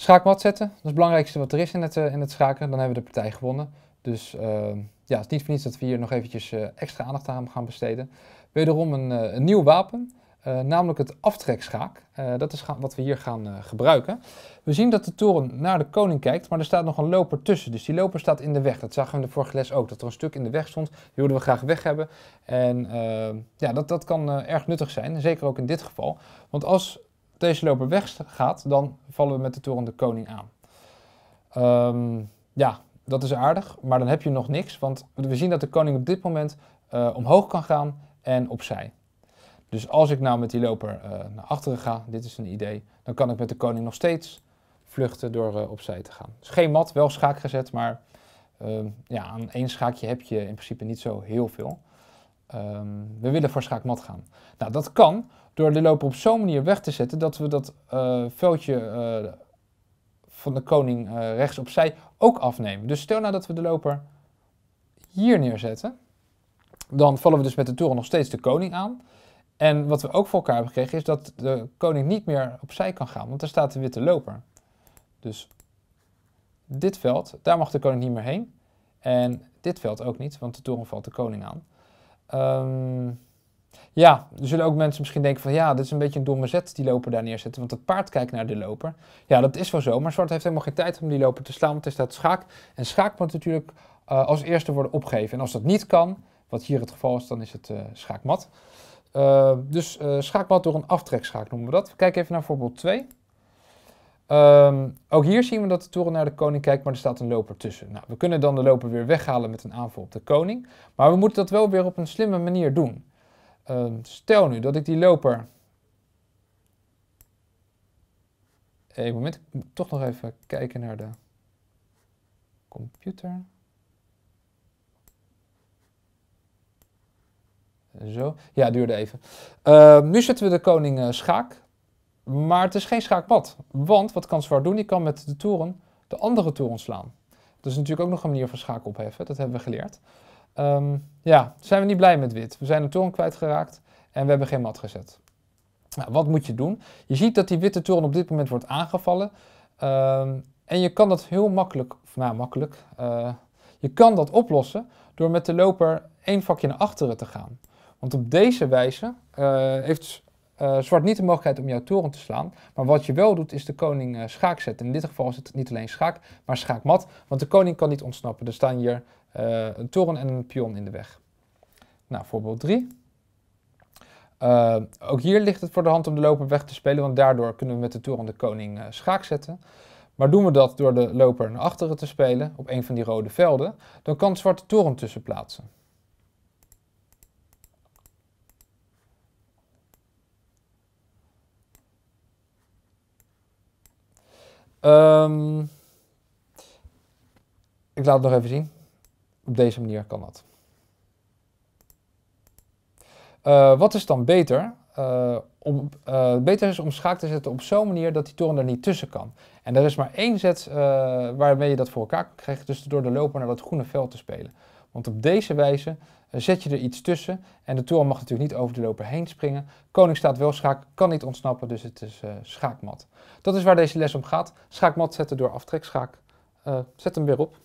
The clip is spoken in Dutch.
Schaakmat zetten, dat is het belangrijkste wat er is in het, eh, in het schaken. Dan hebben we de partij gewonnen. Dus eh, ja, het is niet voor niets dat we hier nog eventjes eh, extra aandacht aan gaan besteden. Wederom een, een nieuw wapen, namelijk het aftrekschaak. dat is wat we hier gaan gebruiken. We zien dat de toren naar de koning kijkt, maar er staat nog een loper tussen. Dus die loper staat in de weg. Dat zagen we in de vorige les ook, dat er een stuk in de weg stond. Die wilden we graag weg hebben. En ja, dat, dat kan erg nuttig zijn, zeker ook in dit geval. Want als deze loper weggaat, dan vallen we met de toren de koning aan. Ehm, ja, dat is aardig, maar dan heb je nog niks, want we zien dat de koning op dit moment eh, omhoog kan gaan en opzij. Dus als ik nou met die loper eh, naar achteren ga, dit is een idee, dan kan ik met de koning nog steeds vluchten door eh, opzij te gaan. Dus geen mat, wel schaak gezet, maar ehm, ja, aan één schaakje heb je in principe niet zo heel veel. Ehm, we willen voor schaakmat gaan. Nou, dat kan door de loper op zo'n manier weg te zetten dat we dat eh, veldje eh, van de koning eh, rechts opzij ook afnemen. Dus stel nou dat we de loper hier neerzetten, dan vallen we dus met de toren nog steeds de koning aan. En wat we ook voor elkaar hebben gekregen is dat de koning niet meer opzij kan gaan, want daar staat de witte loper. Dus dit veld, daar mag de koning niet meer heen. En dit veld ook niet, want de toren valt de koning aan. Ehm, ja, er zullen ook mensen misschien denken van ja, dit is een beetje een domme zet die loper daar neerzetten, want het paard kijkt naar de loper. Ja, dat is wel zo, maar Zwart heeft helemaal geen tijd om die loper te slaan, want hij staat schaak. En schaak moet natuurlijk eh, als eerste worden opgegeven. En als dat niet kan, wat hier het geval is, dan is het eh, schaakmat. Eh, dus schaakmat door een aftrekschaak noemen we dat. Kijk even naar voorbeeld 2. Ehm, ook hier zien we dat de toren naar de koning kijkt, maar er staat een loper tussen. Nou, we kunnen dan de loper weer weghalen met een aanval op de koning. Maar we moeten dat wel weer op een slimme manier doen. Ehm, stel nu dat ik die loper... Een moment, ik moet toch nog even kijken naar de computer. Zo, ja, duurde even. Ehm, nu zetten we de koning eh, schaak. Maar het is geen schaakmat. Want wat kan Zwart doen? Die kan met de toren de andere toren slaan. Dat is natuurlijk ook nog een manier van schaak opheffen. Dat hebben we geleerd. Um, ja, zijn we niet blij met wit. We zijn de toren kwijtgeraakt en we hebben geen mat gezet. Nou, wat moet je doen? Je ziet dat die witte toren op dit moment wordt aangevallen. Ehm, en je kan dat heel makkelijk, nou makkelijk, eh, je kan dat oplossen door met de loper één vakje naar achteren te gaan. Want op deze wijze uh, heeft uh, zwart niet de mogelijkheid om jouw toren te slaan. Maar wat je wel doet, is de koning uh, schaak zetten. In dit geval is het niet alleen schaak, maar schaakmat. Want de koning kan niet ontsnappen. Er staan hier eh, een toren en een pion in de weg. Nou, voorbeeld 3. ook hier ligt het voor de hand om de loper weg te spelen, want daardoor kunnen we met de toren de koning schaak zetten. Maar doen we dat door de loper naar achteren te spelen, op een van die rode velden, dan kan zwart de toren tussen plaatsen. Ehm, ik laat het nog even zien. Op deze manier kan dat. Eh, wat is dan beter? Eh, om, eh, beter is om schaak te zetten op zo'n manier dat die toren er niet tussen kan. En er is maar één zet waarmee je dat voor elkaar krijgt, dus door de loper naar dat groene veld te spelen. Want op deze wijze eh, zet je er iets tussen. En de toren mag natuurlijk niet over de loper heen springen. Koning staat wel schaak, kan niet ontsnappen, dus het is eh, schaakmat. Dat is waar deze les om gaat. Schaakmat zetten door aftrekschaak. Eh, zet hem weer op.